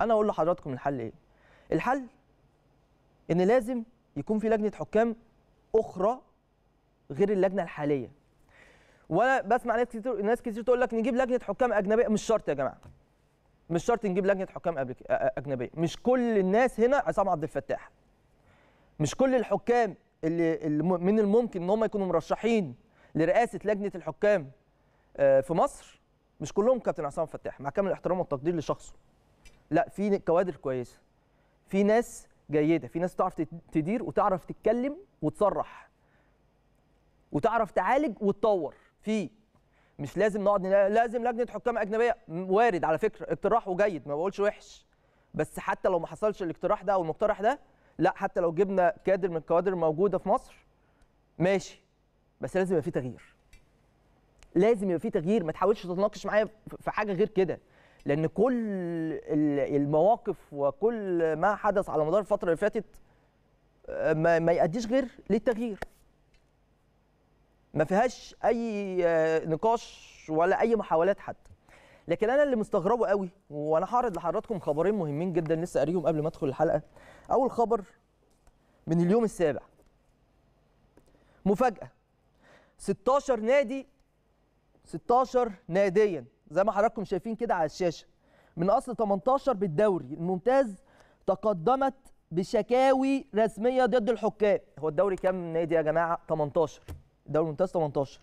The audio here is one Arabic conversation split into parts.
انا اقول لحضراتكم الحل ايه الحل ان لازم يكون في لجنه حكام اخرى غير اللجنه الحاليه وانا بسمع ناس كتير ناس كتير تقول لك نجيب لجنه حكام اجنبيه مش شرط يا جماعه مش شرط نجيب لجنه حكام اجنبيه مش كل الناس هنا عصام عبد الفتاح مش كل الحكام اللي من الممكن ان هم يكونوا مرشحين لرئاسه لجنه الحكام آه، في مصر مش كلهم كابتن عصام فتاح مع كامل الاحترام والتقدير لشخصه لا في كوادر كويسه في ناس جيده في ناس تعرف تدير وتعرف تتكلم وتصرح وتعرف تعالج وتطور في مش لازم نقعد لازم لجنه حكام اجنبيه وارد على فكره اقتراح وجيد ما بقولش وحش بس حتى لو ما حصلش الاقتراح ده او المقترح ده لا حتى لو جبنا كادر من الكوادر الموجوده في مصر ماشي بس لازم يبقى في تغيير لازم يبقى في تغيير ما تحاولش تتناقش معايا في حاجه غير كده لان كل المواقف وكل ما حدث على مدار الفتره اللي فاتت آه، ما يؤديش غير للتغيير ما فيهاش اي آه، نقاش ولا اي محاولات حتى لكن انا اللي مستغربه قوي وانا هعرض لحضراتكم خبرين مهمين جدا لسه قاريهم قبل ما ادخل الحلقه اول خبر من اليوم السابع مفاجاه 16 نادي 16 ناديا زي ما حضراتكم شايفين كده على الشاشه من اصل 18 بالدوري الممتاز تقدمت بشكاوي رسميه ضد الحكام هو الدوري كام نادي يا جماعه 18 الدوري الممتاز 18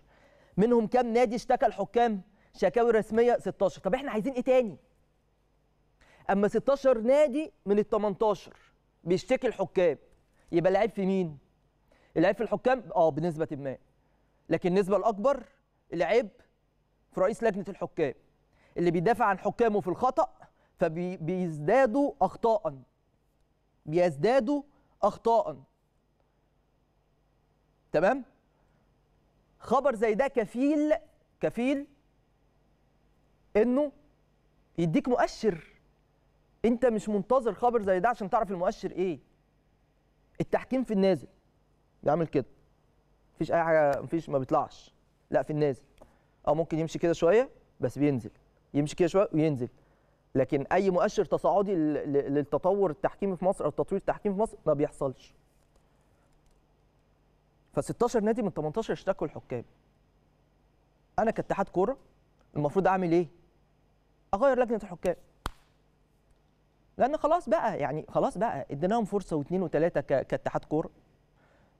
منهم كام نادي اشتكى الحكام شكاوي رسميه 16 طب احنا عايزين ايه تاني اما 16 نادي من ال 18 بيشتكي الحكام يبقى العيب في مين العيب في الحكام اه بنسبه ما لكن النسبه الاكبر العيب في رئيس لجنه الحكام اللي بيدافع عن حكامه في الخطا فبيزدادوا اخطاء بيزدادوا اخطاء تمام خبر زي ده كفيل كفيل انه يديك مؤشر انت مش منتظر خبر زي ده عشان تعرف المؤشر ايه التحكيم في النازل يعمل كده مفيش اي حاجه مفيش ما بيطلعش لا في النازل او ممكن يمشي كده شويه بس بينزل يمشي كده شويه وينزل لكن اي مؤشر تصاعدي للتطور التحكيمي في مصر او التطوير التحكيمي في مصر ما بيحصلش ف16 نادي من 18 اشتكوا الحكام انا كاتحاد كوره المفروض اعمل ايه اغير لجنه الحكام لان خلاص بقى يعني خلاص بقى اديناهم فرصه واثنين وثلاثه كاتحاد كوره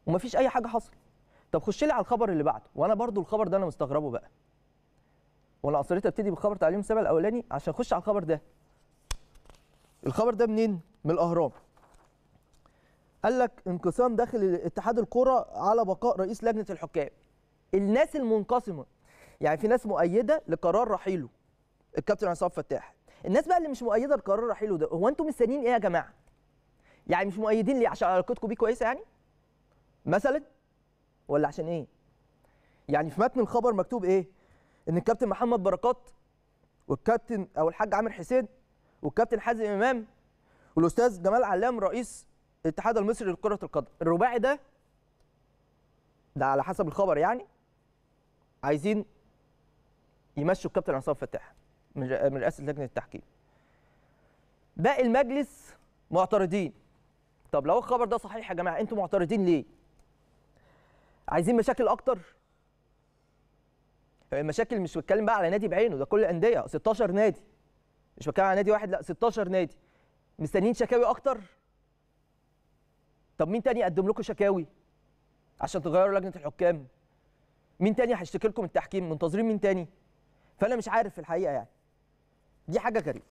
ومفيش اي حاجه حصلت طب خش لي على الخبر اللي بعده وانا برضو الخبر ده انا مستغربه بقى وانا اصريت ابتدي بخبر تعليم السبع الاولاني عشان اخش على الخبر ده الخبر ده منين من الاهرام قال لك انقسام داخل اتحاد الكره على بقاء رئيس لجنه الحكام الناس المنقسمه يعني في ناس مؤيده لقرار رحيله الكابتن عصام فتاح الناس بقى اللي مش مؤيده لقرار رحيله ده هو انتم مستنيين ايه يا جماعه يعني مش مؤيدين ليه عشان علاقتكم بيه كويسه يعني مثلا ولا عشان ايه يعني في متن الخبر مكتوب ايه ان الكابتن محمد بركات والكابتن او الحاج عامر حسين والكابتن حازم امام والاستاذ جمال علام رئيس الاتحاد المصري لكره القدم الرباعي ده ده على حسب الخبر يعني عايزين يمشوا الكابتن عصام فتاح من رئاسه لجنه التحكيم باقي المجلس معترضين طب لو الخبر ده صحيح يا جماعه انتوا معترضين ليه عايزين مشاكل اكتر مشاكل مش بتكلم بقى على نادي بعينه ده كل الانديه 16 نادي مش بتكلم على نادي واحد لا 16 نادي مستنيين شكاوي اكتر طب مين تاني يقدم لكم شكاوي عشان تغيروا لجنه الحكام مين تاني هيشتكي لكم التحكيم منتظرين مين تاني فانا مش عارف في الحقيقه يعني دي حاجه غريبه